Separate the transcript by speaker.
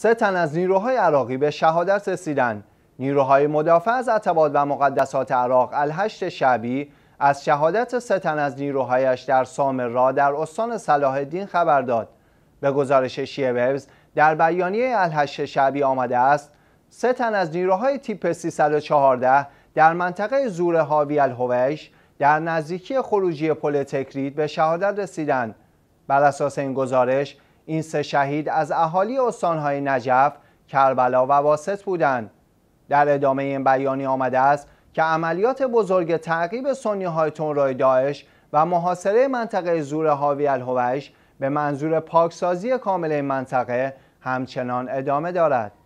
Speaker 1: سه تن از نیروهای عراقی به شهادت رسیدند نیروهای مدافع از اعتباد و مقدسات عراق الهشت شبی از شهادت سه تن از نیروهایش در را در استان صلاح الدین خبر داد به گزارش شیعه در بیانیه الهشت شبی آمده است سه تن از نیروهای تیپ 314 در منطقه زور هاوی الهویش در نزدیکی خروجی پل تکرید به شهادت رسیدند بر اساس این گزارش این سه شهید از اهالی استانهای نجف، کربلا و واسط بودند. در ادامه این بیانی آمده است که عملیات بزرگ تعقیب سنی های تنروی داعش و محاصره منطقه زور هاوی الهوش به منظور پاکسازی کامل این منطقه همچنان ادامه دارد.